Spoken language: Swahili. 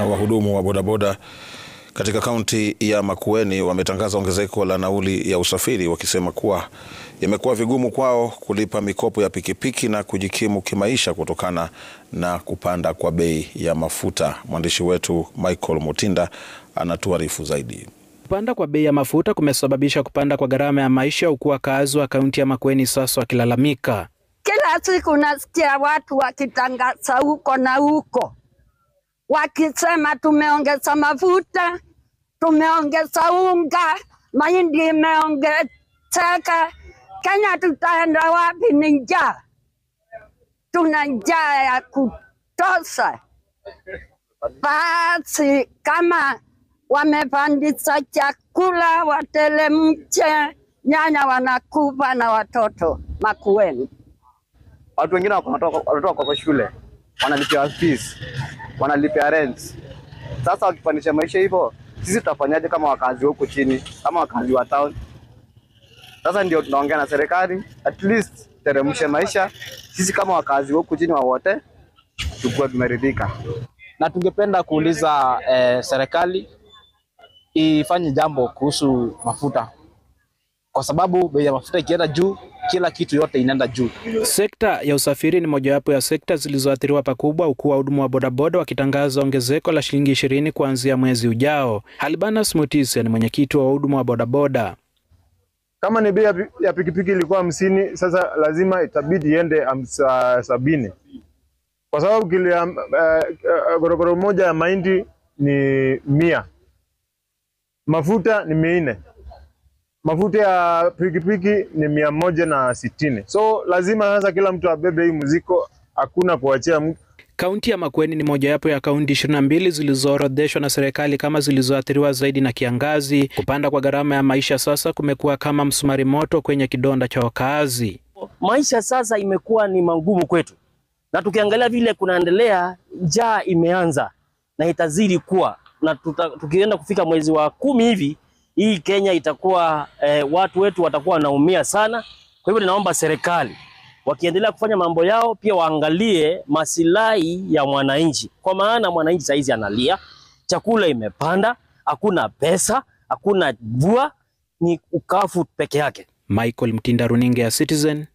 na wahudumu wa bodaboda katika kaunti ya Makueni wametangaza ongezeko la nauli ya usafiri wakisema kuwa imekuwa vigumu kwao kulipa mikopo ya pikipiki na kujikimu kimaisha kutokana na kupanda kwa bei ya mafuta. Mwandishi wetu Michael Mutinda anatuarifu zaidi. Kupanda kwa bei ya mafuta kumesababisha kupanda kwa gharama ya maisha, huku wakaazi wa kaunti ya Makueni sasa wakilalamika. Kila siku nasikia watu wakitangaza huko na huko wakisema tumeongeza mafuta, tumeongeza unga, mahindi imeongezeka. Kenya tutaenda wapi? Ni njaa, tuna njaa ya kutosha. Basi kama wamepandisa chakula, watelemche nyanya wanakufa na watoto makueni. Watu wengine wanatoka kwa shule wanalipia fees wanalipia rent. Sasa wakipandisha maisha hivyo, sisi tutafanyaje kama wakazi huku chini, kama wakazi wa town? Sasa ndio tunaongea na serikali, at least teremshe maisha. Sisi kama wakazi huku chini wawote tukua tumeridhika, na tungependa kuuliza eh, serikali ifanye jambo kuhusu mafuta, kwa sababu bei ya mafuta ikienda juu kila kitu yote inaenda juu. Sekta ya usafiri ni mojawapo ya sekta zilizoathiriwa pakubwa, huku wahudumu wa bodaboda wakitangaza ongezeko la shilingi ishirini kuanzia mwezi ujao. Halbanas Mutisia ni mwenyekiti wa wahudumu wa bodaboda. Kama ni bei ya pikipiki ilikuwa hamsini, sasa lazima itabidi iende sabini kwa sababu kile uh, uh, gorogoro moja ya mahindi ni mia, mafuta ni minne mafuta ya pikipiki ni mia moja na sitini. So lazima sasa kila mtu abebe hii mzigo, hakuna kuachia mtu. Kaunti ya Makueni ni mojawapo ya kaunti 22 zilizoorodheshwa na serikali kama zilizoathiriwa zaidi na kiangazi. Kupanda kwa gharama ya maisha sasa kumekuwa kama msumari moto kwenye kidonda cha wakaazi. Maisha sasa imekuwa ni magumu kwetu, na tukiangalia vile kunaendelea, njaa imeanza na itazidi kuwa na tuta, tukienda kufika mwezi wa kumi hivi hii Kenya itakuwa eh, watu wetu watakuwa wanaumia sana. Kwa hivyo ninaomba serikali wakiendelea kufanya mambo yao, pia waangalie masilahi ya mwananchi, kwa maana mwananchi saizi analia, chakula imepanda, hakuna pesa, hakuna vua ni ukafu peke yake. Michael Mtinda, runinga ya Citizen.